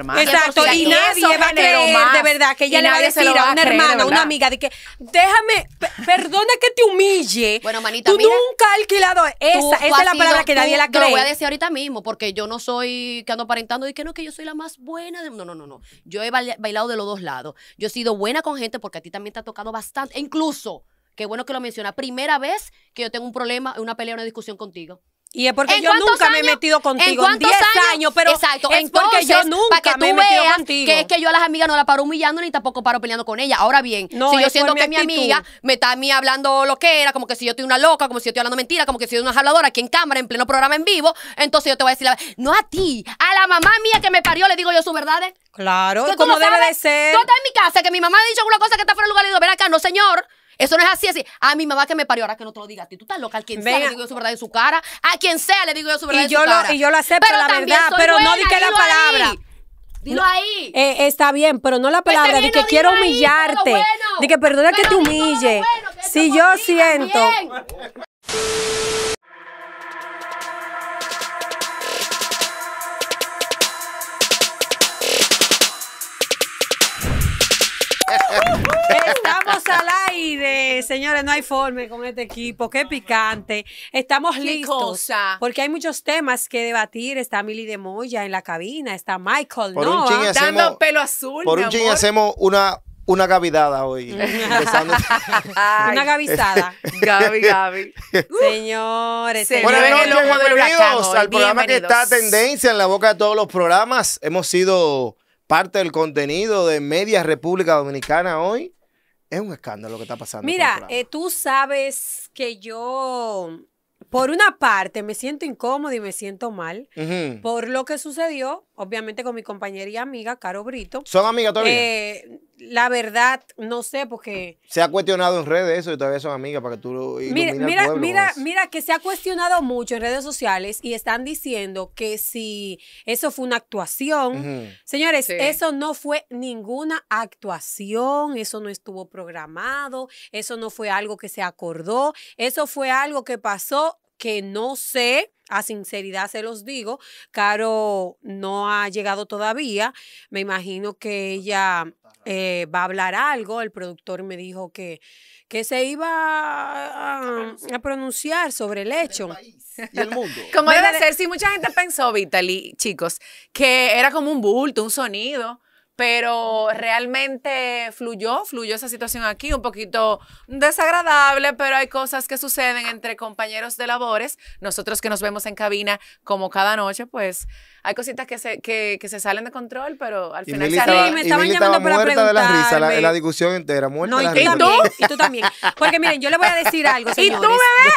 Exacto, y, nadie va a creer de verdad que ella le va a una hermana, una amiga, de que déjame, perdona que te humille. Bueno, manita, tú nunca has alquilado esa, esa es la palabra que nadie la cree. Te lo voy a decir ahorita mismo, porque yo no soy que ando aparentando y que no, que yo soy la más buena. De... No, no, no, no. Yo he bailado de los dos lados. Yo he sido buena con gente porque a ti también te ha tocado bastante. E incluso, qué bueno que lo menciona, primera vez que yo tengo un problema, una pelea, una discusión contigo. Y es porque yo nunca me he metido contigo. En, 10 años? pero Exacto. es porque yo nunca que me he metido contigo. Que es que yo a las amigas no la paro humillando ni tampoco paro peleando con ella. Ahora bien, si yo siento que mi amiga me está a mí hablando lo que era, como que si yo estoy una loca, como si yo estoy hablando mentira, como que si yo soy una habladora aquí en cámara, en pleno programa en vivo, entonces yo te voy a decir, la, no a ti, a la mamá mía que me parió le digo yo sus verdades. Claro, como debe de ser. Tú estás en mi casa, que mi mamá ha dicho alguna cosa que está fuera de lugar y digo, ven acá, no señor, eso no es así, así. A ah, mi mamá que me parió, ahora que no te lo digas a ti. Tú estás loca. Al quien sea le digo yo su verdad en su cara. A quien sea le digo yo su verdad y en su cara. Y yo lo acepto, la verdad. Pero no di que la palabra. Dilo ahí. Eh, está bien, pero no la pues palabra di de que quiero humillarte. di de que perdona que te humille. si yo siento. Señores, no hay forma con este equipo. Qué picante. Estamos listos. Porque hay muchos temas que debatir. Está Milly de Moya en la cabina. Está Michael ¿no? dando pelo azul. Por un ching hacemos una, una gavidada hoy. una gavizada. Gavi, Gavi. Señores, Buenas noches, bienvenidos al programa que está tendencia en la boca de todos los programas. Hemos sido parte del contenido de Media República Dominicana hoy. Es un escándalo lo que está pasando. Mira, eh, tú sabes que yo, por una parte, me siento incómodo y me siento mal por lo que sucedió, obviamente con mi compañera y amiga, Caro Brito. ¿Son amigas todavía? Eh, la verdad, no sé, porque... Se ha cuestionado en redes eso y todavía son amigas para que tú Mira, mira, mira, mira, que se ha cuestionado mucho en redes sociales y están diciendo que si eso fue una actuación. Señores, eso no fue ninguna actuación, eso no estuvo programado, eso no fue algo que se acordó, eso fue algo que pasó que no sé, a sinceridad se los digo, Caro no ha llegado todavía, me imagino que ella eh, va a hablar algo, el productor me dijo que, que se iba a, pronunciar sobre el hecho. y el mundo. como debe ser, si mucha gente pensó, Vitaly, chicos, que era como un bulto, un sonido pero realmente fluyó, fluyó esa situación aquí, un poquito desagradable, pero hay cosas que suceden entre compañeros de labores. Nosotros que nos vemos en cabina como cada noche, pues hay cositas que se, que, se salen de control, pero al final se me estaban llamando para la discusión entera, muerta no, y de tú y tú también. Porque miren, yo le voy a decir algo, ¿Y tú,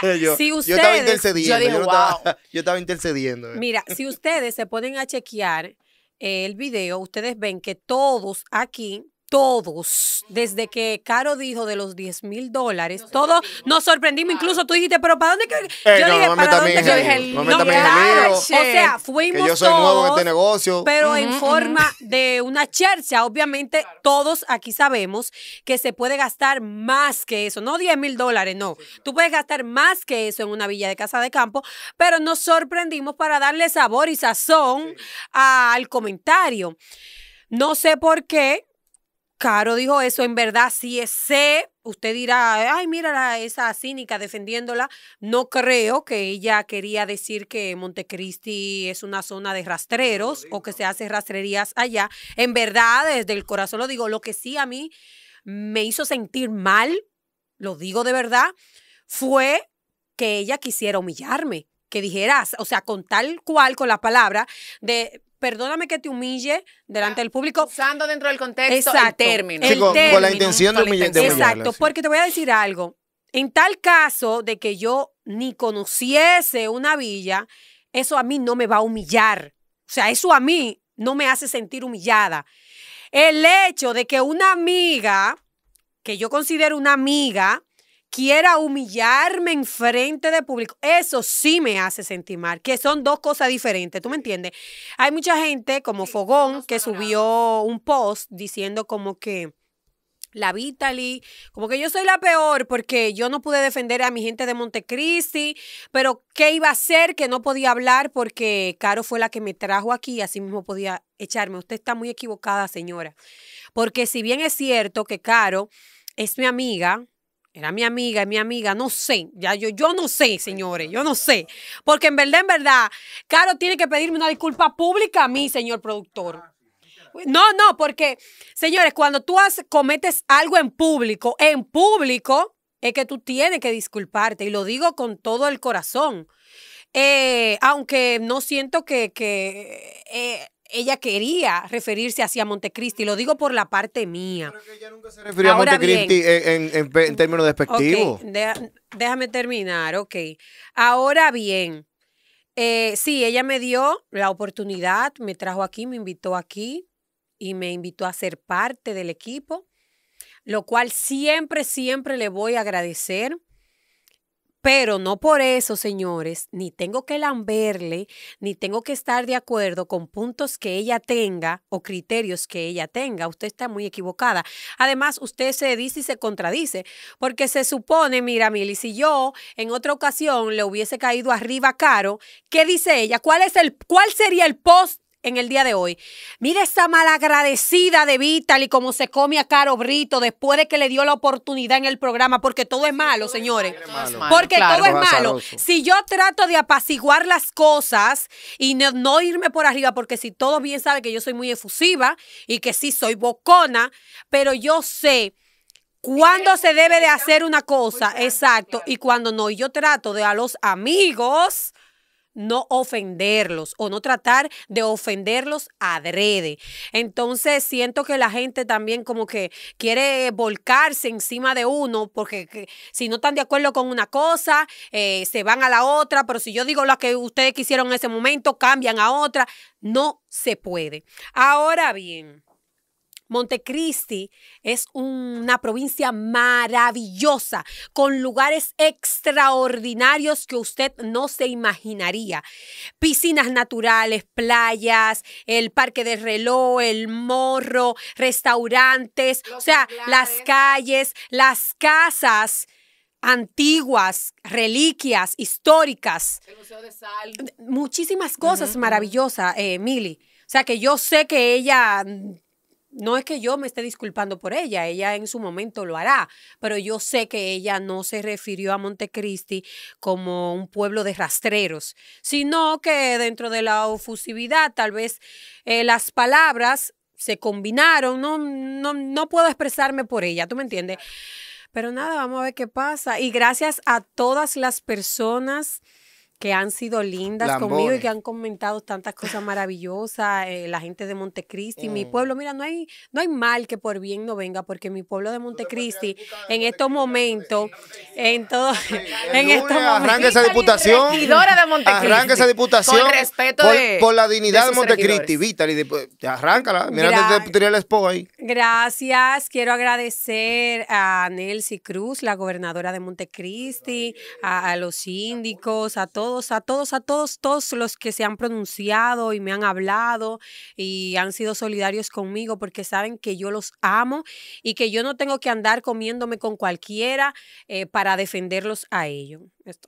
bebé? yo, si ustedes, yo estaba intercediendo. Yo, estaba, yo intercediendo. Mira, si ustedes se pueden a chequear el video, ustedes ven que todos aquí todos, desde que Caro dijo de los 10 mil dólares, todos nos sorprendimos. Incluso tú dijiste, pero ¿para dónde eh, yo dije, ¿para dónde yo Dije, no, O sea, fuimos. yo soy nuevo en este negocio. Pero en forma de una chercha. Obviamente, todos aquí sabemos que se puede gastar más que eso. No 10 mil dólares, no. Tú puedes gastar más que eso en una villa de casa de campo, pero nos sorprendimos para darle sabor y sazón al comentario. No sé por qué Caro dijo eso, en verdad sí es sé. Usted dirá, ay, mira esa cínica defendiéndola. No creo que ella quería decir que Montecristi es una zona de rastreros o que se hace rastrerías allá. En verdad, desde el corazón lo digo. Lo que sí a mí me hizo sentir mal, lo digo de verdad, fue que ella quisiera humillarme que dijeras, o sea, con tal cual, con la palabra, de perdóname que te humille delante ah, del público. Usando dentro del contexto Exacto, el término. con, la intención de, Exacto, porque te voy a decir algo. En tal caso de que yo ni conociese una villa, eso a mí no me va a humillar. O sea, eso a mí no me hace sentir humillada. El hecho de que una amiga, que yo considero una amiga, quiera humillarme en frente de público, eso sí me hace sentir mal, que son dos cosas diferentes, ¿tú me entiendes? Hay mucha gente como Fogón que subió un post diciendo como que la Vitali, como que yo soy la peor porque yo no pude defender a mi gente de Montecristi, pero ¿qué iba a hacer que no podía hablar porque Caro fue la que me trajo aquí así mismo podía echarme? Usted está muy equivocada, señora, porque si bien es cierto que Caro es mi amiga, era mi amiga, mi amiga, no sé, ya yo, yo no sé, señores, yo no sé. Porque en verdad, en verdad, Caro tiene que pedirme una disculpa pública a mí, señor productor. Ah, no, no, porque, señores, cuando tú cometes algo en público, en público, es que tú tienes que disculparte, y lo digo con todo el corazón. Eh, aunque no siento que, que eh, ella quería referirse hacia Montecristi. Lo digo por la parte mía. creo que ella nunca se refirió a Montecristi en, términos despectivos. déjame terminar, ok. Ahora bien, eh, sí, ella me dio la oportunidad, me trajo aquí, me invitó aquí y me invitó a ser parte del equipo, lo cual siempre, siempre le voy a agradecer pero no por eso, señores, ni tengo que lamberle, ni tengo que estar de acuerdo con puntos que ella tenga o criterios que ella tenga. Usted está muy equivocada. Además, usted se dice y se contradice, porque se supone, mira, Milly, si yo en otra ocasión le hubiese caído arriba caro, ¿qué dice ella? ¿Cuál, es el, cuál sería el post en el día de hoy. Mira esa malagradecida de Vital y cómo se come a Caro Brito después de que le dio la oportunidad en el programa, porque todo es malo, señores. Porque todo es malo. Si yo trato de apaciguar las cosas y no, irme por arriba, porque si todos bien saben que yo soy muy efusiva y que sí soy bocona, pero yo sé cuándo se debe de hacer una cosa, exacto, y cuándo no. Y yo trato de a los amigos no ofenderlos o no tratar de ofenderlos adrede. Entonces siento que la gente también como que quiere eh, volcarse encima de uno porque si no están de acuerdo con una cosa, eh, se van a la otra, pero si yo digo lo que ustedes quisieron en ese momento, cambian a otra. No se puede. Ahora bien, Montecristi es una provincia maravillosa, con lugares extraordinarios que usted no se imaginaría. Piscinas naturales, playas, el Parque del Reloj, el Morro, restaurantes, o sea, las calles, las casas antiguas, reliquias históricas. Muchísimas cosas maravillosas, Emily, eh, O sea que yo sé que ella mm, no es que yo me esté disculpando por ella, ella en su momento lo hará, pero yo sé que ella no se refirió a Montecristi como un pueblo de rastreros, sino que dentro de la ofusividad tal vez eh, las palabras se combinaron, no, no puedo expresarme por ella, ¿tú me entiendes? Pero nada, vamos a ver qué pasa. Y gracias a todas las personas que han sido lindas conmigo y que han comentado tantas cosas maravillosas, eh, la gente de Montecristi, mi mm. pueblo, mira, no hay, no hay mal que por bien no venga, porque mi pueblo de Montecristi, en estos momentos, en todo, en estos momentos. Arranca esa diputación. De esa diputación. Con respeto por, por la dignidad de, Montecristi, Vítale, pues, arráncala, te mira, el ahí. Gracias. Quiero agradecer a Nelcy Cruz, la gobernadora de Montecristi, a, los síndicos, a todos, a todos, a todos, todos los que se han pronunciado y me han hablado y han sido solidarios conmigo porque saben que yo los amo y que yo no tengo que andar comiéndome con cualquiera eh, para defenderlos a ellos.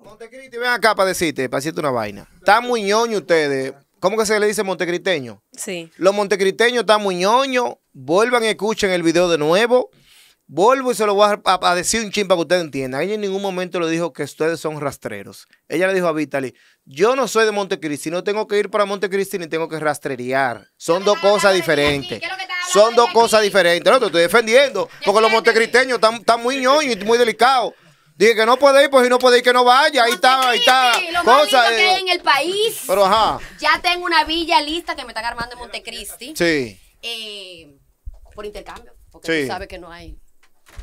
Montecristi, ven acá para decirte, para decirte una vaina. Está muy ñoño ustedes ¿Cómo que se le dice montecriteño? Sí. Los montecriteños están muy ñoños. Vuelvan y escuchen el video de nuevo. Vuelvo y se lo voy a, decir un chin para que ustedes entiendan. Ella en ningún momento le dijo que ustedes son rastreros. Ella le dijo a Vitaly, yo no soy de Montecristi, no tengo que ir para Montecristi ni tengo que rastrerear. Son dos cosas diferentes. Son dos cosas diferentes. No, te estoy defendiendo, porque los montecristeños están, están muy ñoños y muy delicados. Dije que no puede ir, pues si no puede ir, que no vaya. Ahí está, ahí está. en el país. Pero ajá. Ya tengo una villa lista que me están armando en Montecristi. Sí. Eh, por intercambio, porque tú sabes que no hay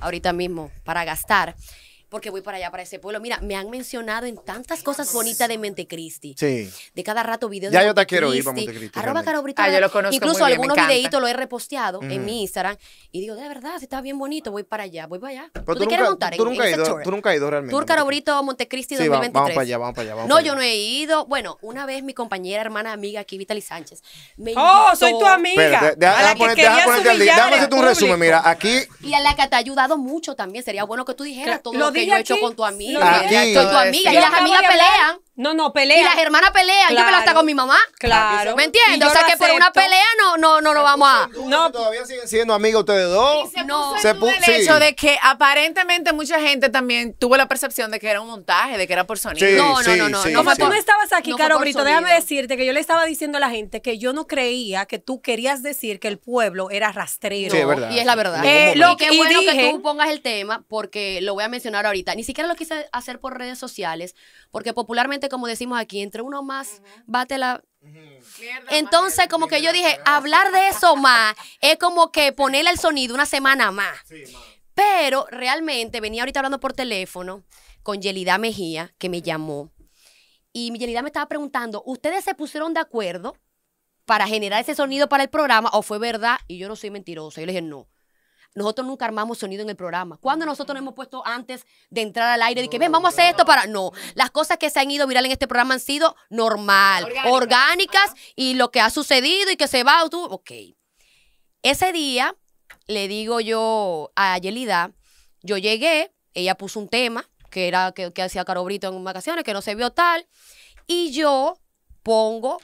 ahorita mismo para gastar porque voy para allá, para ese pueblo. Mira, me han mencionado en tantas cosas bonitas de Montecristi. Sí. De cada rato videos ya de yo te quiero ir para Montecristi. Arroba Caro Ah, yo lo conozco Incluso muy bien, algunos videitos lo he reposteado en mi Instagram. Y digo, de verdad, si está bien bonito, voy para allá, voy para allá. ¿Tú, te quieres montar tú nunca ido, Tú nunca has ido realmente. Tour Caro Brito Montecristi sí, 2023. Vamos para allá, vamos para allá. no, yo no he ido. Bueno, una vez mi compañera, hermana, amiga aquí, Vitali Sánchez, me ¡Oh, soy tu amiga! Déjame ponerte al día. Déjame hacerte un resumen, mira. Aquí... Y a la que te ha ayudado mucho también. Sería bueno que tú dijeras todo que yo he hecho con tu amiga. Aquí. Con tu amiga. Y las amigas pelean. No, no, pelea. Y las hermanas pelean. yo yo peleo hasta con mi mamá. Claro. ¿Me entiendes? O sea que por una pelea no, no, no, vamos a. No. Todavía siguen siendo amigos ustedes dos. se no. el hecho de que aparentemente mucha gente también tuvo la percepción de que era un montaje, de que era por sonido. no, no, no, no, no. tú no estabas aquí, Caro Brito, déjame decirte que yo le estaba diciendo a la gente que yo no creía que tú querías decir que el pueblo era rastrero. Sí, verdad. Y es la verdad. Eh, lo que, y bueno que tú pongas el tema, porque lo voy a mencionar ahorita. Ni siquiera lo quise hacer por redes sociales, porque popularmente como decimos aquí, entre uno más, bate la... Entonces, como que yo dije, hablar de eso más es como que ponerle el sonido una semana más. Pero realmente venía ahorita hablando por teléfono con Yelida Mejía, que me llamó. Y Yelida me estaba preguntando, ¿ustedes se pusieron de acuerdo para generar ese sonido para el programa o fue verdad? Y yo no soy mentiroso. Yo le dije, no. Nosotros nunca armamos sonido en el programa. ¿Cuándo mm. nosotros nos hemos puesto antes de entrar al aire de que, ven, vamos a hacer esto para...? No, las cosas que se han ido viral en este programa han sido normal, orgánicas y lo que ha sucedido y que se va, tú, ok. Ese día le digo yo a Yelida, yo llegué, ella puso un tema que era que, que hacía Caro Brito en vacaciones, que no se vio tal, y yo pongo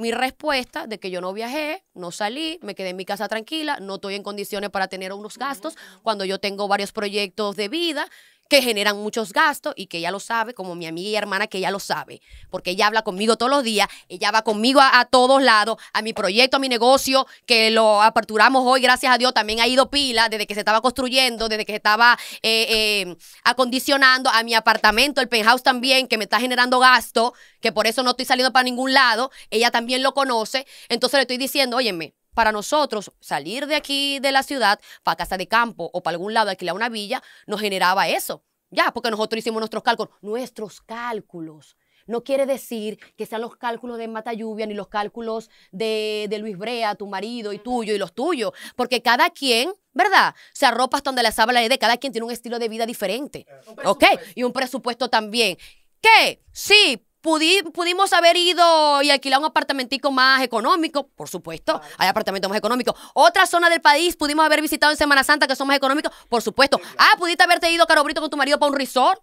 mi respuesta de que yo no viajé, no salí, me quedé en mi casa tranquila, no estoy en condiciones para tener unos gastos cuando yo tengo varios proyectos de vida que generan muchos gastos y que ella lo sabe, como mi amiga y hermana que ella lo sabe, porque ella habla conmigo todos los días, ella va conmigo a, todos lados, a mi proyecto, a mi negocio, que lo aperturamos hoy, gracias a Dios, también ha ido pila desde que se estaba construyendo, desde que se estaba eh, eh, acondicionando a mi apartamento, el penthouse también, que me está generando gasto, que por eso no estoy saliendo para ningún lado, ella también lo conoce, entonces le estoy diciendo, óyeme, para nosotros salir de aquí, de la ciudad, para casa de campo o para algún lado, alquilar una villa, nos generaba eso. Ya, porque nosotros hicimos nuestros cálculos. Nuestros cálculos. No quiere decir que sean los cálculos de Lluvia, ni los cálculos de, Luis Brea, tu marido y tuyo y los tuyos, porque cada quien, ¿verdad? Se arropa hasta donde la sabe es de cada quien tiene un estilo de vida diferente, ¿ok? Y un presupuesto también. ¿Qué? Sí, pudimos haber ido y alquilar un apartamentico más económico, por supuesto, hay apartamentos más económicos. Otra zona del país pudimos haber visitado en Semana Santa que son más económicos, por supuesto. ah, pudiste haberte ido, Carobrito, con tu marido para un resort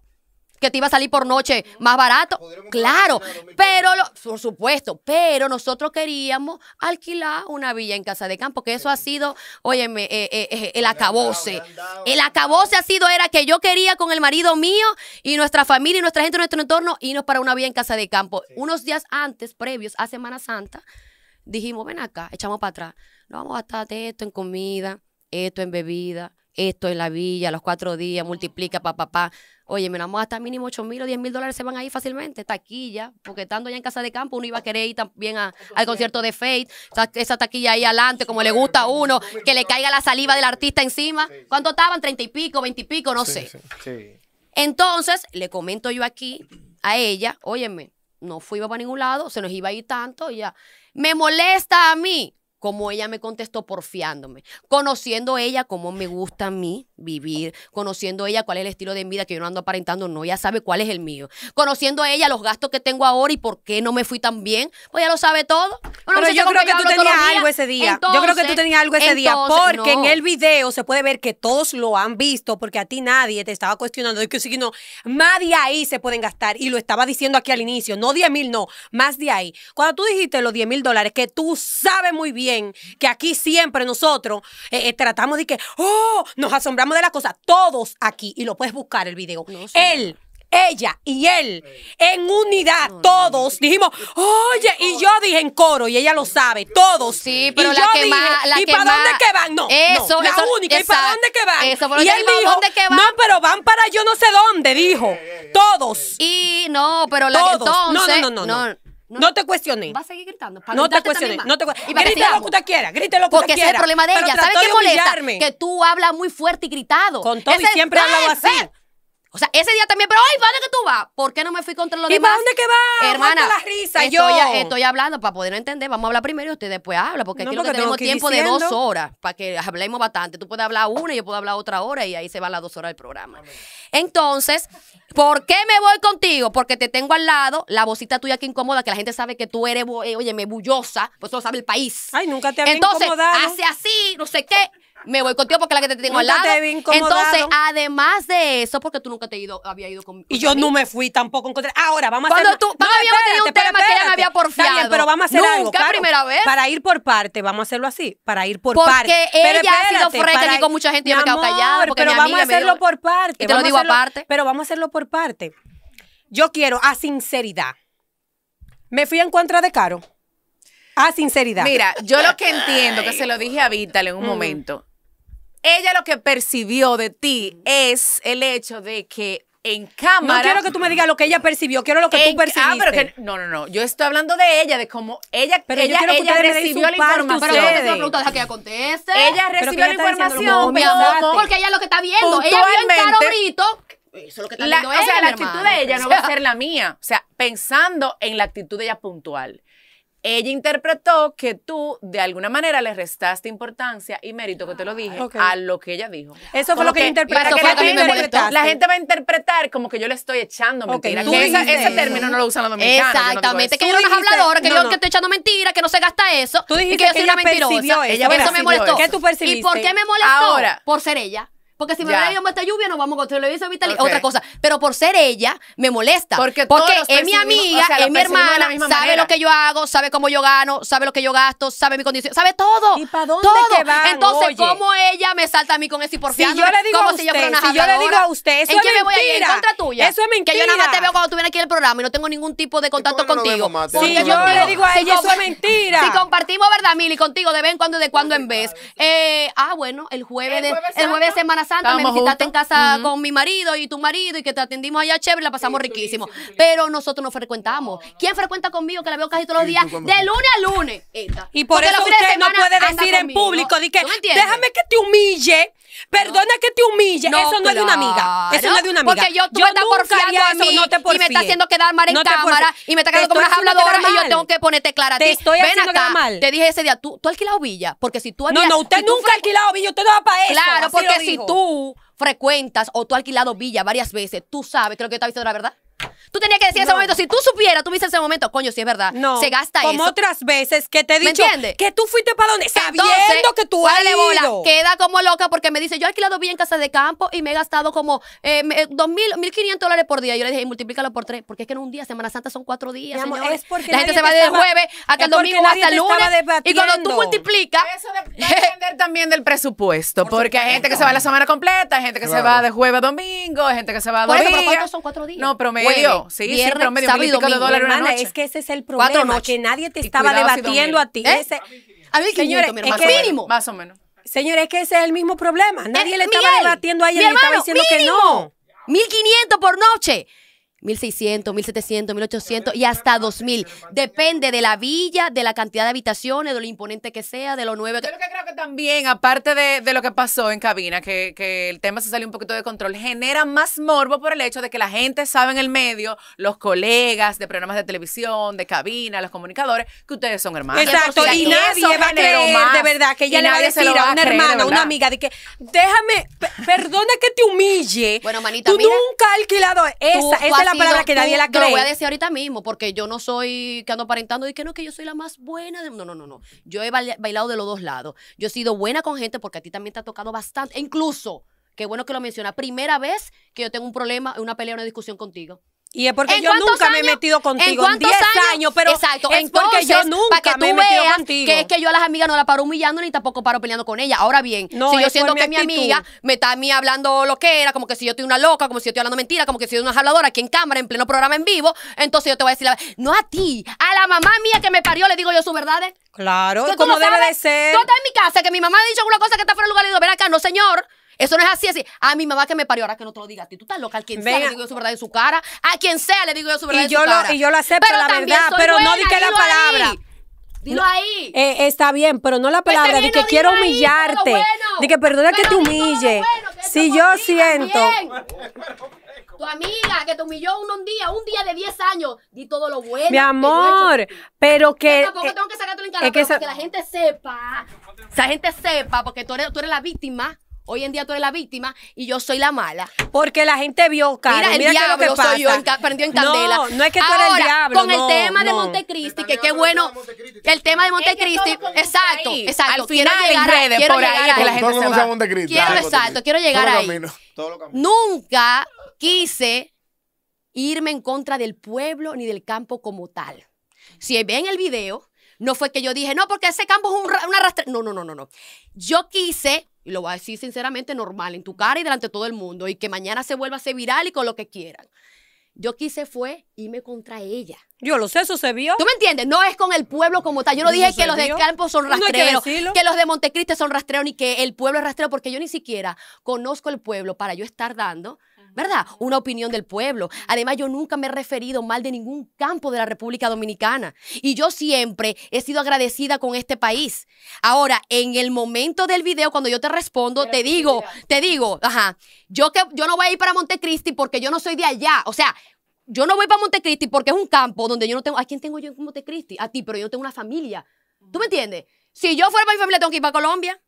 que te iba a salir por noche más barato. Claro, pero por supuesto, pero nosotros queríamos alquilar una villa en Casa de Campo, que eso ha sido, óyeme, eh, eh, eh, el acabose. El acabose ha sido, era que yo quería con el marido mío y nuestra familia y nuestra gente, nuestro entorno, irnos para una villa en Casa de Campo. Unos días antes, previos a Semana Santa, dijimos, ven acá, echamos para atrás. No vamos a gastar esto en comida, esto en bebida, esto en la villa, los cuatro días, multiplica, pa, papá. Pa. Oye, me enamoré hasta mínimo 8 mil o 10 mil dólares se van ahí fácilmente, taquilla, porque estando ya en casa de campo uno iba a querer ir también al concierto de Faith, esa, taquilla ahí adelante, como le gusta a uno, que le caiga la saliva del artista encima. ¿Cuánto estaban? ¿30 y pico, 20 y pico? No sé. Entonces, le comento yo aquí a ella, óyeme, no fui para ningún lado, se nos iba a ir tanto, ya. Me molesta a mí como ella me contestó porfiándome, conociendo ella cómo me gusta a mí vivir, conociendo ella cuál es el estilo de vida que yo no ando aparentando, no, ya sabe cuál es el mío, conociendo ella los gastos que tengo ahora y por qué no me fui tan bien, pues ya lo sabe todo. Pero yo creo, que tú tenías algo ese día, yo creo que tú tenías algo ese día, porque en el video se puede ver que todos lo han visto, porque a ti nadie te estaba cuestionando, Y que si no, más de ahí se pueden gastar, y lo estaba diciendo aquí al inicio, no 10 mil, no, más de ahí. Cuando tú dijiste los 10 mil dólares, que tú sabes muy bien, que aquí siempre nosotros eh, eh, tratamos de que, oh, nos asombramos de la cosa Todos aquí, y lo puedes buscar el video. Él ella y él en unidad, todos dijimos, oye, y yo dije en coro, y ella lo sabe, todos. Sí, pero y la yo dije, ¿y para dónde que van? No, eso, la única, ¿y para dónde que van? y él dijo, ¿dónde que van? no, pero van para yo no sé dónde, dijo, todos. Y no, pero la todos. no, no, no, no. No, te cuestioné Va a seguir gritando. no, te cuestioné no te Grite lo que usted quiera. Grite lo que usted quiera. Porque es el problema de ella. ¿Sabes qué molesta? Que tú hablas muy fuerte y gritado. Con todo y siempre hablado así. O sea, ese día también, pero ay, ¿para dónde que tú vas? ¿Por qué no me fui contra los demás? ¿Y para dónde que vas? Hermana, la risa, estoy, yo. estoy hablando para poder entender. Vamos a hablar primero y usted después habla, porque que tenemos tiempo de dos horas para que hablemos bastante. Tú puedes hablar una y yo puedo hablar otra hora y ahí se van las dos horas del programa. Entonces, ¿por qué me voy contigo? Porque te tengo al lado la vocita tuya que incomoda, que la gente sabe que tú eres, eh, oye, me bullosa, pues eso sabe el país. Ay, nunca te había Entonces, hace así, no sé qué me voy contigo porque es la que te tengo al lado. Te vi Entonces, además de eso, porque tú nunca te ido, había ido conmigo. Con y yo no me fui tampoco. Encontré. Ahora, vamos a hacer. Cuando tú, no, habíamos tenido un tema que ella me había porfiado. Bien, pero vamos a hacer nunca, algo. Nunca, primera vez. Para ir por parte, vamos a hacerlo así. Para ir por parte. Porque ella ha sido frente aquí con mucha gente y yo me quedo callada. Porque pero mi amiga vamos a hacerlo por parte. Y te lo digo aparte. Pero vamos a hacerlo por parte. Yo quiero a sinceridad. Me fui en contra de Caro. A sinceridad. Mira, yo lo que entiendo, que se lo dije a Vital en un mm. momento, ella lo que percibió de ti es el hecho de que en cámara. No quiero que tú me digas lo que ella percibió, quiero lo que tú ah, percibiste. no, no, no. Yo estoy hablando de ella, de cómo ella, pero ella, que recibió la información. Pero yo te deja que ella conteste. Ella recibió la información, pero porque ella lo que está viendo, ella vio el Caro eso es lo que está viendo O sea, la actitud de ella no va a ser la mía. O sea, pensando en la actitud de ella puntual ella interpretó que tú de alguna manera le restaste importancia y mérito, que te lo dije, a lo que ella dijo. Eso fue lo que, yo interpretó. la, gente va a interpretar como que yo le estoy echando mentiras esa, ese término no lo usan los dominicanos. Exactamente, que yo no soy habladora, que yo estoy echando mentiras, que no se gasta eso. Tú dijiste y que yo soy una mentirosa. Ella eso, me molestó. ¿Qué ¿Y por qué me molestó? Ahora, por ser ella. Porque si me hubiera esta lluvia, no vamos a construir evento vital Otra cosa. Pero por ser ella, me molesta. Porque, porque es mi amiga, es mi hermana, sabe lo que yo hago, sabe cómo yo gano, sabe lo que yo gasto, sabe mi condición, sabe todo. ¿Y para dónde todo. Que Entonces, ¿cómo ella me salta a mí con ese y Si yo le digo a usted, si yo, si yo le digo a usted, eso ¿En es mentira. me voy a ir? ¿En contra tuya? Eso es mentira. Que yo nada más te veo cuando tú vienes aquí al el programa y no tengo ningún tipo de contacto contigo. No si yo le digo a ella, eso es mentira. Si compartimos verdad, Mili, contigo de vez en cuando y de cuando en vez. Eh, ah, bueno, el jueves de semana Santa, me visitaste en casa con mi marido y tu marido y que te atendimos allá chévere, la pasamos riquísimo. Pero nosotros no frecuentamos. ¿Quién frecuenta conmigo que la veo casi todos los días? De lunes a lunes. Y por eso usted no puede decir en público, que, déjame que te humille, perdona que te humille. eso no es de una amiga. Eso no es de una amiga. Porque yo tú yo me estás porfiando a y me está haciendo quedar mal en cámara y me está quedando como una habladoras y yo tengo que ponerte clara Te estoy haciendo mal. Te dije ese día, tú alquilas villa. Porque si tú No, no, usted nunca ha alquilado villa, usted no va para eso. Claro, porque si tú tú frecuentas o tú alquilado villa varias veces, tú sabes creo que yo ha visto la verdad. Tú tenías que decir en ese momento, si tú supieras, tú viste ese momento, coño, si es verdad. No. Se gasta como eso. Como otras veces que te he dicho que tú fuiste para donde, sabiendo que tú has Bola, queda como loca porque me dice, yo he alquilado bien casa de campo y me he gastado como eh, eh, dos mil, mil quinientos dólares por día. Yo le dije, y multiplícalo por tres, porque es que en un día, Semana Santa son cuatro días, La gente se va de jueves hasta el domingo, hasta el lunes. Y cuando tú multiplicas... Eso depende también del presupuesto, porque hay gente que se va la semana completa, hay gente que se va de jueves a domingo, hay gente que se va a domingo. No pero son cuatro días? No, me sí, viernes, Es que ese es el problema, que nadie te estaba debatiendo a ti. ¿Eh? a mí señores, es que, mínimo. Más o menos. Señores, es que ese es el mismo problema. Nadie eh, le estaba debatiendo a ella y le estaba diciendo que no. 1500 por noche. 1600, 1700, 1800 y hasta 2000. Depende de la villa, de la cantidad de habitaciones, de lo imponente que sea, de lo nuevo. Yo que creo que también, aparte de, lo que pasó en cabina, que, el tema se salió un poquito de control, genera más morbo por el hecho de que la gente sabe en el medio, los colegas de programas de televisión, de cabina, los comunicadores, que ustedes son hermanos. Exacto, y, nadie va a creer de verdad que ella le va a decir a, una hermana, una amiga, de que déjame, perdona que te humille. Bueno, manita, tú nunca has alquilado esa, esa la palabra que nadie la cree. lo voy a decir ahorita mismo, porque yo no soy que ando aparentando y que no, que yo soy la más buena. No, no, no, no. Yo he bailado de los dos lados. Yo he sido buena con gente porque a ti también te ha tocado bastante. E incluso, qué bueno que lo menciona, primera vez que yo tengo un problema, una pelea, una discusión contigo. Y es porque yo nunca me he metido contigo. En, 10 años, pero Exacto. es porque yo nunca que tú veas Que es que yo a las amigas no las paro humillando ni tampoco paro peleando con ella Ahora bien, si yo siento que mi amiga me está a mí hablando lo que era, como que si yo estoy una loca, como si yo estoy hablando mentira, como que si yo una habladora aquí en cámara, en pleno programa en vivo, entonces yo te voy a decir, no a ti, a la mamá mía que me parió, le digo yo sus verdades. Claro, como debe de ser. Tú estás en mi casa, que mi mamá ha dicho alguna cosa que está fuera de lugar y digo, ven acá, no señor, eso no es así, así. A ah, mi mamá que me parió, ahora que no te lo diga a ti. Tú estás loca. a quien sea le digo yo su verdad en su cara. A quien sea le digo yo su verdad en su cara. Y yo lo acepto, la verdad. Pero no di que la palabra. Dilo ahí. Eh, eh, está bien, pero no la pues palabra di que quiero humillarte. Di que perdona que te humille. si yo siento. Tu amiga que te humilló un, un día, un día de 10 años, di todo lo bueno. Mi amor, pero que. Eh, que es que, la gente sepa. Que esa gente sepa, porque tú eres, tú eres la víctima. Hoy en día tú eres la víctima y yo soy la mala. Porque la gente vio, Mira, el que lo yo, prendió en candela. No, no es que tú eres el diablo. Con el tema de Montecristi, que qué bueno. El tema de Montecristi, exacto, exacto. Al final quiero llegar, quiero llegar a, que la gente se Quiero, exacto, quiero llegar ahí. Nunca quise irme en contra del pueblo ni del campo como tal. Si ven el video, no fue que yo dije, no, porque ese campo es un, una rastre. No, no, no, no, no. Yo quise y lo voy a decir sinceramente normal, en tu cara y delante de todo el mundo, y que mañana se vuelva a ser viral y con lo que quieran. Yo quise fue irme contra ella. Yo lo sé, eso se vio. ¿Tú me entiendes? No es con el pueblo como tal. Yo no, dije que los de Campo son rastreros, que, los de montecristo son rastreo ni que el pueblo es rastreo, porque yo ni siquiera conozco el pueblo para yo estar dando ¿verdad? Una opinión del pueblo. Además, yo nunca me he referido mal de ningún campo de la República Dominicana. Y yo siempre he sido agradecida con este país. Ahora, en el momento del video, cuando yo te respondo, te digo, te digo, ajá, yo, que, yo no voy a ir para Montecristi porque yo no soy de allá. O sea, yo no voy para Montecristi porque es un campo donde yo no tengo. ¿A quién tengo yo en Montecristi? A ti, pero yo tengo una familia. ¿Tú me entiendes? Si yo fuera para mi familia, tengo que ir para Colombia.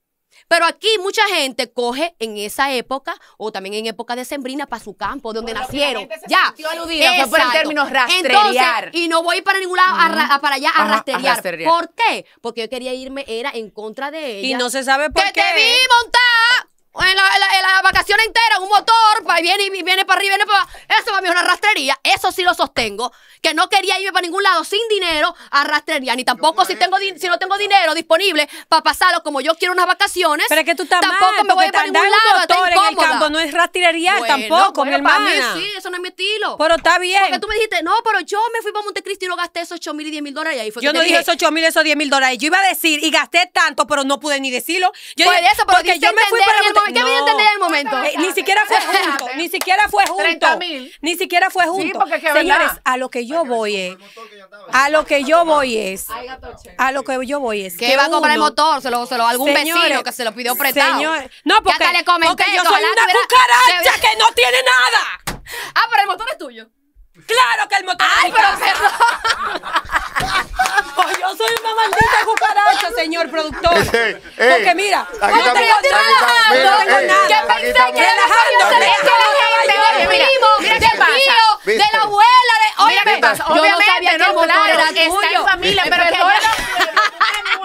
Pero aquí mucha gente coge en esa época o también en época de sembrina para su campo, donde nacieron. ya. Yo por el término rastrear. y no voy para ningún lado para allá a, rastrear. ¿Por qué? Porque yo quería irme, era en contra de ella. Y no se sabe por qué. ¡Que te vi montar en la, en la, vacación entera un motor, y viene y viene para arriba, viene para abajo. Eso para mí es una rastrería. Eso sí lo sostengo. Que no quería irme para ningún lado sin dinero a rastrería. Ni tampoco si, tengo, si no tengo dinero disponible para pasarlo como yo quiero unas vacaciones. Pero es que tú Tampoco me voy para ningún lado. Motor en el campo no es rastrería tampoco, mi hermana. sí, eso no es mi estilo. Pero está bien. Porque tú me dijiste, no, pero yo me fui para Montecristi y no gasté esos 8 mil y 10 mil dólares. ahí fue yo no dije esos 8 mil, esos 10 mil dólares. Yo iba a decir y gasté tanto, pero no pude ni decirlo. Yo pues porque yo me fui para Montecristo. ¿Qué no. entendí en el momento. Eh, ni siquiera fue junto, ni siquiera fue junto. Ni siquiera fue junto. Sí, porque que Señores, a lo que yo voy es, a lo que yo voy es, a lo que yo voy es. Que va a comprar el motor, se lo, se lo algún vecino que se lo pidió prestado. Señor, no, porque, porque yo soy una cucaracha que no tiene nada. Ah, pero el motor es tuyo. ¡Claro que el motor! ¡Ay, pero perdón! yo soy una maldita cucaracha, señor productor. Ey, ey, Porque mira, yo estoy trabajando, no tengo nada. Yo pensé que relajando. De mi primo, de mi tío, de la abuela, de... Oye, ¿qué pasa? Obviamente, no sabía que el motor era que está en familia, eh, pero que ahora...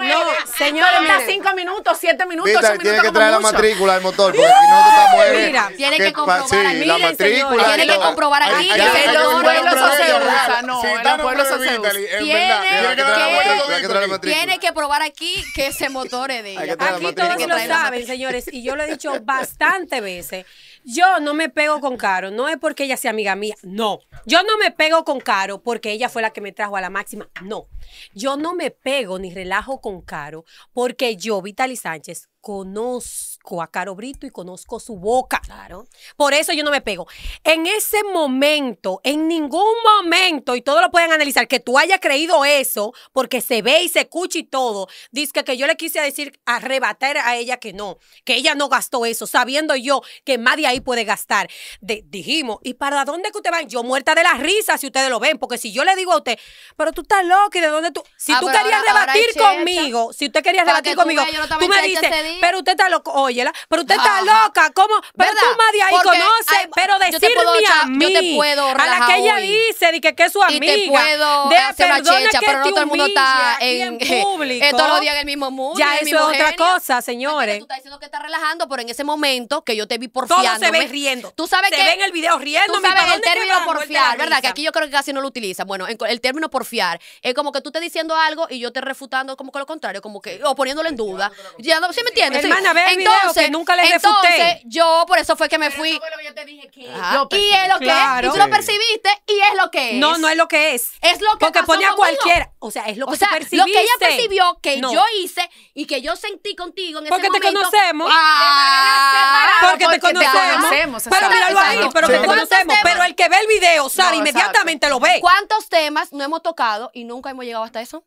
No, señor, mira. cinco minutos, siete minutos, 8 ocho minutos. Tiene que traer la matrícula del motor, porque si no te estamos en. Mira, tiene que comprobar sí, aquí. La matrícula. Tiene que comprobar aquí que los pueblos se usan. No, los pueblos se usan. Tiene que probar aquí que ese motor es de ella. Aquí todos lo saben, señores, y yo lo he dicho bastantes veces yo no me pego con Caro, no es porque ella sea amiga mía, no. Yo no me pego con Caro porque ella fue la que me trajo a la máxima, no. Yo no me pego ni relajo con Caro porque yo, Vitali Sánchez, conozco a Caro Brito y conozco su boca. Claro. Por eso yo no me pego. En ese momento, en ningún momento, y todos lo pueden analizar, que tú hayas creído eso, porque se ve y se escucha y todo, dice que, yo le quise decir, arrebatar a ella que no, que ella no gastó eso, sabiendo yo que más ahí puede gastar. dijimos, ¿y para dónde que usted va? Yo muerta de la risa si ustedes lo ven, porque si yo le digo a usted, pero tú estás loca y de dónde tú, si ah, tú querías debatir conmigo, si usted quería rebatir conmigo, tú me dices, pero usted está loca, óyela, pero usted está loca, ¿cómo? Pero tú más de ahí conoces, conoce, pero decirme a mí, yo te puedo a la que ella dice de que, es su amiga, y te puedo de hacer una checha, pero no todo el mundo está en, en eh, público. todos los días en el mismo mundo. Ya eso es otra cosa, señores. tú estás diciendo que estás relajando, pero en ese momento que yo te vi porfiando. Todo se ve riendo. Tú sabes que. Se ve el video riendo. Tú sabes el término porfiar, ¿verdad? Que aquí yo creo que casi no lo utilizan. Bueno, el término porfiar es como que tú te diciendo algo y yo te refutando como que lo contrario, como que, o poniéndolo en duda. Ya no, ¿sí me entiendes? Hermana, ve entonces, que nunca les Entonces, yo por eso fue que me fui. lo que yo te dije que y es lo que es. Y tú lo percibiste y es lo que es. No, no es lo que es. Es lo que Porque pasó pone a cualquiera. O sea, es lo que o sea, percibiste. Lo que ella percibió que yo hice y que yo sentí contigo en ese momento. Porque ah, te conocemos. porque, te conocemos. pero míralo ahí, pero que te conocemos. Pero el que ve el video, Sara, inmediatamente lo ve. ¿Cuántos temas no hemos tocado y nunca hemos llegado hasta eso?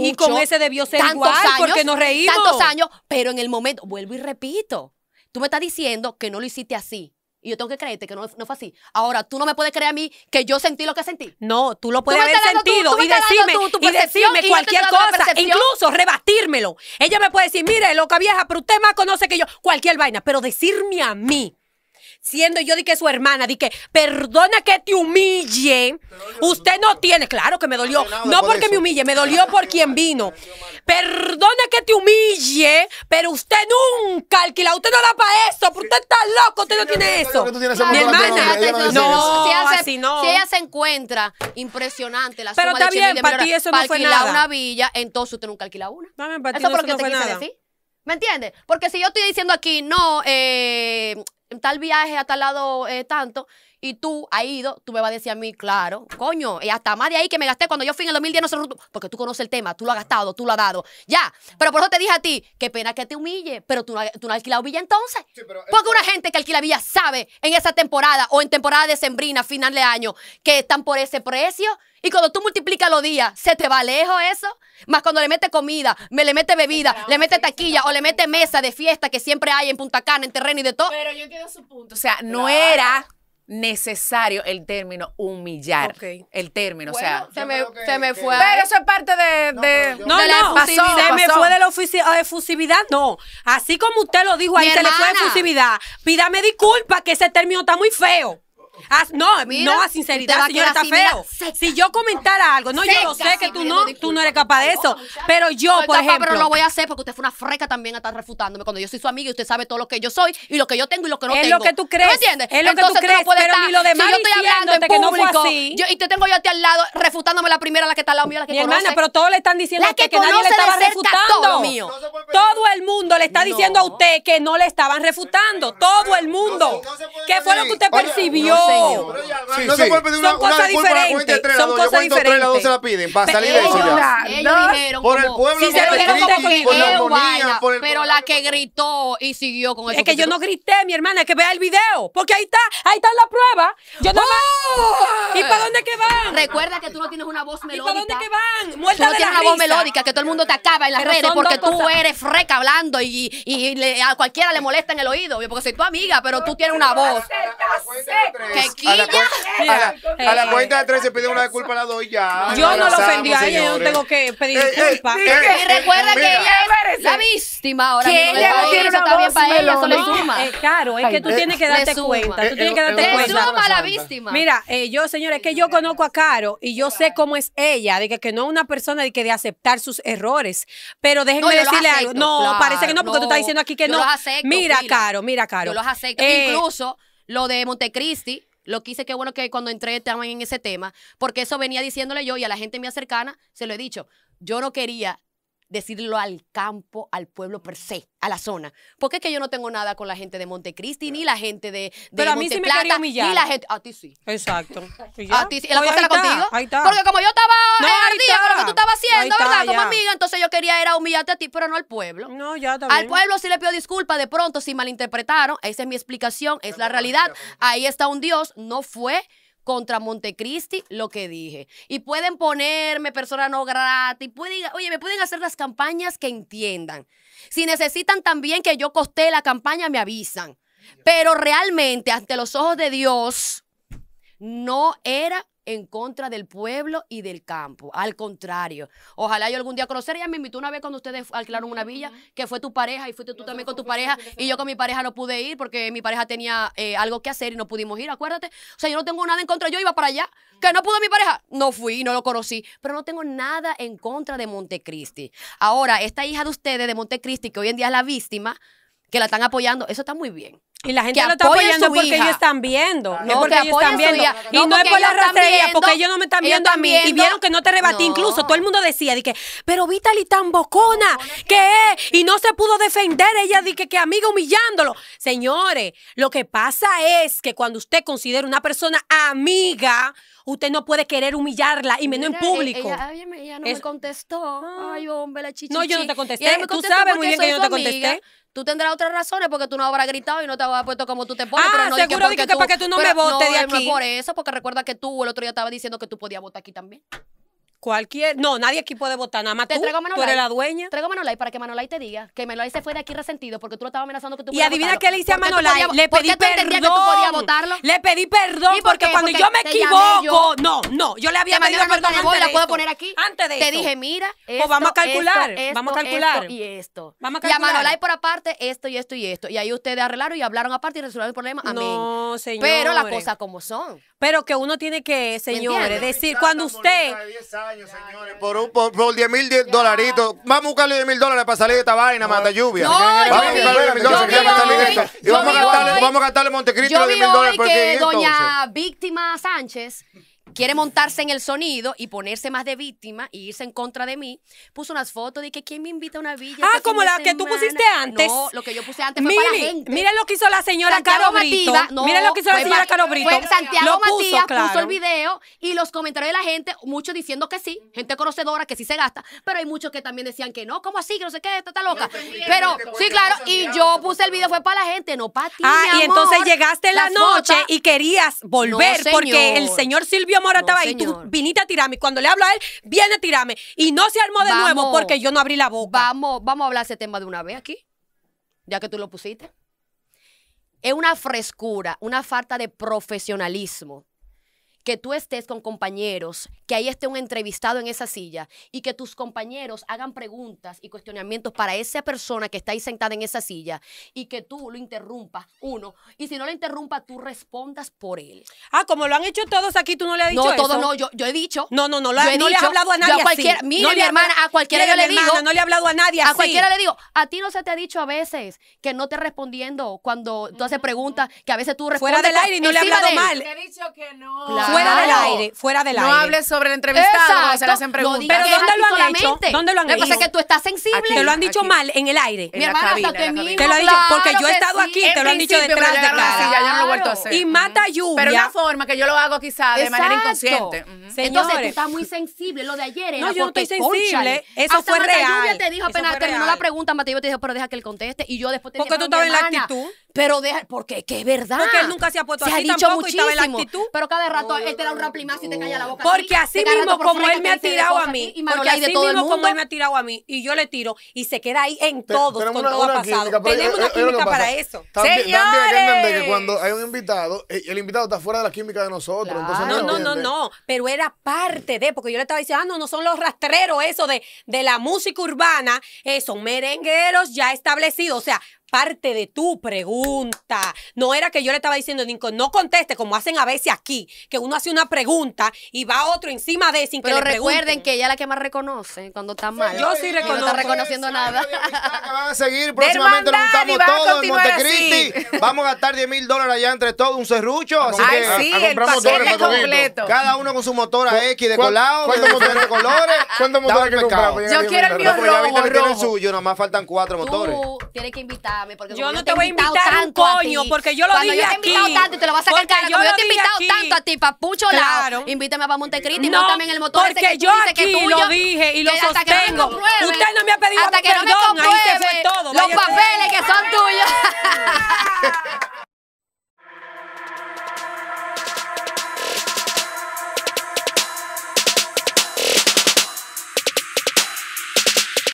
y con ese debió ser igual, porque nos reímos. Tantos años, pero en el momento, vuelvo y repito, tú me estás diciendo que no lo hiciste así. Y yo tengo que creerte que no, fue así. Ahora, tú no me puedes creer a mí que yo sentí lo que sentí. No, tú lo puedes haber sentido y, decirme, y, decirme, cualquier cosa. Incluso rebatírmelo. Ella me puede decir, mire, loca vieja, pero usted más conoce que yo. Cualquier vaina. Pero decirme a mí siendo yo de que su hermana, di que perdona que te humille. Usted no tiene, claro que me dolió. No porque me humille, me dolió por quien vino. Perdona que te humille, pero usted nunca alquila. Usted no da para eso, usted está loco, usted no tiene eso. Mi hermana, no, así Si ella se encuentra impresionante la Pero de para ti eso no una villa, entonces usted nunca alquila una. Eso te ¿Me entiendes? Porque si yo estoy diciendo aquí, no, eh, tal viaje a tal lado eh, tanto, y tú, has ido, tú me vas a decir a mí, claro, coño, y hasta más de ahí que me gasté cuando yo fui en el 2010, no se porque tú conoces el tema, tú lo has gastado, tú lo has dado, ya. Pero por eso te dije a ti, qué pena que te humille, pero tú no, tú has alquilado villa entonces. Sí, porque una gente que alquila villa sabe en esa temporada o en temporada de sembrina, final de año, que están por ese precio. Y cuando tú multiplicas los días, se te va lejos eso. Más cuando le mete comida, me le mete bebida, le mete taquilla o le mete mesa de fiesta que siempre hay en Punta Cana, en terreno y de todo. Pero yo a su punto. O sea, no era necesario el término humillar. El término, o sea. Se me, se me fue. Pero eso es parte de. de no, no, no se me fue de la efusividad. No. Así como usted lo dijo ahí, se le fue efusividad. Pídame disculpas que ese término está muy feo no, no a sinceridad, señora está feo. si yo comentara algo, no, yo lo sé que tú no, tú no eres capaz de eso. Pero yo, por ejemplo. Pero no voy a hacer porque usted fue una freca también a estar refutándome cuando yo soy su amiga y usted sabe todo lo que yo soy y lo que yo tengo y lo que no es tengo. Es lo que tú crees. Es lo que tú crees, no pero estar, ni lo demás. Si yo estoy hablando de que no yo, y te tengo yo a ti al lado refutándome la primera, la que está al lado mío, la que Mi conoce. hermana, pero todos le están diciendo a que, que nadie le estaba refutando. Todo el mundo le está diciendo a usted que no le estaban refutando. Todo el mundo. ¿Qué fue lo que usted percibió? Pero no se puede pedir una, a la piden salir de por el pueblo, por la armonía, pero la que gritó y siguió con Es que yo no grité, mi hermana, que vea el video, porque ahí está, ahí está la prueba. Yo ¡Oh! ¿Y para dónde que van? Recuerda que tú no tienes una voz melódica. ¿Y para dónde que van? no tienes una voz melódica que todo el mundo te acaba en las redes porque tú eres freca hablando y a cualquiera le molesta en el oído, porque soy tu amiga, pero tú tienes una voz. Pues, a la, eh, cuenta de tres se pide una disculpa a la dos ya. Yo no lo ofendí a ella, yo no tengo que pedir eh, eh, disculpas. y recuerda que ella es la víctima ahora. Que ella no tiene está bien para ella, eso suma. Claro, es que tú tienes que darte cuenta. Tú tienes que darte cuenta. suma la víctima. Mira, yo, señores, que yo conozco a Caro y yo sé cómo es ella, de que no es una persona de que de aceptar sus errores. Pero déjenme decirle algo. No, parece que no, porque tú estás diciendo aquí que no. Mira, Caro, mira, Caro. Yo los acepto. Incluso lo de Montecristi, lo quise, qué bueno que cuando entré estaban en ese tema, porque eso venía diciéndole yo y a la gente mía cercana se lo he dicho. Yo no quería decirlo al campo, al pueblo per se, a la zona. Porque es que yo no tengo nada con la gente de Montecristi, ni la gente de, de Pero a mí sí me humillar. Ni la gente, a ti sí. Exacto. A ti sí. ¿La cosa era contigo? Ahí está. Porque como yo estaba no, el con lo que tú estabas haciendo, ¿verdad? Como amiga, entonces yo quería era humillarte a ti, pero no al pueblo. No, ya bien. Al pueblo sí le pido disculpas de pronto si malinterpretaron. Esa es mi explicación, es la realidad. Ahí está un Dios, no fue contra Montecristi lo que dije. Y pueden ponerme persona no grata y pueden, oye, me pueden hacer las campañas que entiendan. Si necesitan también que yo coste la campaña, me avisan. Pero realmente, ante los ojos de Dios, no era en contra del pueblo y del campo. Al contrario. Ojalá yo algún día conocer. Ella me invitó una vez cuando ustedes alquilaron una villa, que fue tu pareja y fuiste tú también con tu pareja. Y yo con mi pareja no pude ir porque mi pareja tenía eh, algo que hacer y no pudimos ir, acuérdate. O sea, yo no tengo nada en contra. Yo iba para allá. Que no pudo mi pareja. No fui y no lo conocí. Pero no tengo nada en contra de Montecristi. Ahora, esta hija de ustedes de Montecristi, que hoy en día es la víctima, que la están apoyando, eso está muy bien. Y la gente que lo está apoyando porque ellos están viendo. No, es porque ellos están viendo. Y no, es por la rastrería, porque ellos no me están viendo a mí. Y vieron que no te rebatí. Incluso todo el mundo decía, dije, pero Vitali tan bocona que es. Y no se pudo defender. Ella dije que, amiga humillándolo. Señores, lo que pasa es que cuando usted considera una persona amiga, usted no puede querer humillarla y menos en e-, público. Ella, ella, ella no me contestó. Ah. Ay, hombre, la chicha No, yo no te contesté. Tú sabes muy bien que yo no te contesté. Tú tendrás otras razones porque tú no habrás gritado y no te habrás puesto como tú te pones. Ah, pero no seguro que, para tú no me votes de aquí. por eso, porque recuerda que tú el otro día estaba diciendo que tú podías votar aquí también. Cualquier, no, nadie aquí puede votar, nada más te tú, traigo Manolay, tú eres la dueña. Traigo a Manolay para que Manolay te diga que Manolay se fue de aquí resentido porque tú lo estabas amenazando que tú Y adivina qué le hice a Manolay, le pedí perdón. Le pedí perdón porque cuando yo me equivoco, no, no, yo le había pedido perdón antes de la puedo poner aquí. Antes de Te dije, mira, esto, vamos a calcular, vamos a calcular y esto. Vamos a calcular. Manolay por aparte esto y esto y esto. Y ahí ustedes arreglaron y hablaron aparte y resolvieron el problema. mí No, señor Pero las cosas como son. Pero que uno tiene que, señores, decir cuando usted señores. Por, por, por 10 mil dolaritos. Vamos a buscarle 10 mil dólares para salir de esta vaina, mata lluvia. vamos a gastarle, vamos a gastarle Montecristo 10 mil dólares. doña Víctima Sánchez quiere montarse en el sonido y ponerse más de víctima e irse en contra de mí, puso unas fotos de que quién me invita a una villa. Ah, como la que tú pusiste antes. No, lo que yo puse antes fue para la gente. Mira lo que hizo la señora Caro Brito. lo que hizo la señora Caro Brito. Fue Santiago lo puso, Matías puso el video y los comentarios de la gente, muchos diciendo que sí, gente conocedora que sí se gasta, pero hay muchos que también decían que no, ¿cómo así? Que no sé qué, esta está loca. Pero sí, claro, y yo puse el video fue para la gente, no para ti. Ah, y entonces llegaste en la noche y querías volver porque el señor Silvio Mora estaba ahí, tú viniste a tirarme. Cuando le hablo a él, viene a tirarme. Y no se armó de nuevo porque yo no abrí la boca. Vamos, vamos a hablar ese tema de una vez aquí, ya que tú lo pusiste. Es una frescura, una falta de profesionalismo que tú estés con compañeros, que ahí esté un entrevistado en esa silla y que tus compañeros hagan preguntas y cuestionamientos para esa persona que está ahí sentada en esa silla y que tú lo interrumpas, uno, y si no lo interrumpas, tú respondas por él. Ah, como lo han hecho todos aquí, tú no le has dicho No, todos no, yo, yo, he dicho. No, no, no, no le he hablado a nadie a cualquiera, así. mi hermana, a cualquiera le digo. No le he hablado a nadie A cualquiera le digo, a ti no se te ha dicho a veces que no te respondiendo cuando tú haces preguntas, que a veces tú respondes. Fuera del aire y no le he hablado mal. Te he dicho fuera del aire, fuera del aire. No hables sobre el entrevistado, se hacen preguntas. Pero ¿dónde lo han dicho? hecho? ¿Dónde lo han hecho? Lo que pasa es que tú estás sensible. Aquí, te lo han dicho mal en el aire. En mi hermana, cabina, Te lo han dicho porque yo he estado aquí, te lo han dicho detrás de cara. yo no he vuelto a hacer. Y mata lluvia. Pero una forma que yo lo hago quizás de manera inconsciente. Entonces tú estás muy sensible, lo de ayer era No, yo estoy sensible, eso fue real. lluvia te dijo apenas terminó la pregunta, Mateo te dijo, "Pero deja que él conteste" y yo después te Porque tú estabas en la actitud. Pero deja, porque que es verdad. Porque él nunca se ha puesto así dicho tampoco muchísimo, y estaba en la actitud. Pero cada rato él te da un más y te calla la boca. Porque así, mismo como él me ha tirado a mí, porque así mismo como él me ha tirado a mí y yo le tiro y se queda ahí en todos, todo, con todo pasado. tenemos una química para eso. Señores. también que cuando hay un invitado, eh, el invitado está fuera de la química de nosotros. Entonces no, no, no, no, pero era parte de, porque yo le estaba diciendo, ah, no, no son los rastreros eso de, de la música urbana, eh, son merengueros ya establecidos, o sea, parte de tu pregunta. No era que yo le estaba diciendo, no conteste como hacen a veces aquí, que uno hace una pregunta y va otro encima de sin que le recuerden que ella es la que más reconoce cuando está mal. yo sí reconozco. No está reconociendo nada. vamos van a seguir próximamente nos juntamos todos en Montecristi. Vamos a gastar 10 mil dólares allá entre todos, un serrucho. Así que sí, a, el paquete completo. Cada uno con su motor a X de colado, ¿Cuántos motores de colores? ¿Cuántos motores que Yo quiero el mío rojo, el suyo, nomás faltan cuatro motores. Tú tienes que invitar invitarme. Porque yo no te, voy a invitar tanto un coño, a porque yo lo cuando dije yo te aquí. Cuando yo te he invitado tanto y te lo vas a sacar yo, yo te he invitado aquí. tanto a ti, papucho claro. lado, invítame para Montecristi no, y montame en el motor porque ese que yo tú dices aquí que tuyo, lo dije y lo sostengo. No Usted no me ha pedido hasta que no me compruebe, Los papeles que son tuyos.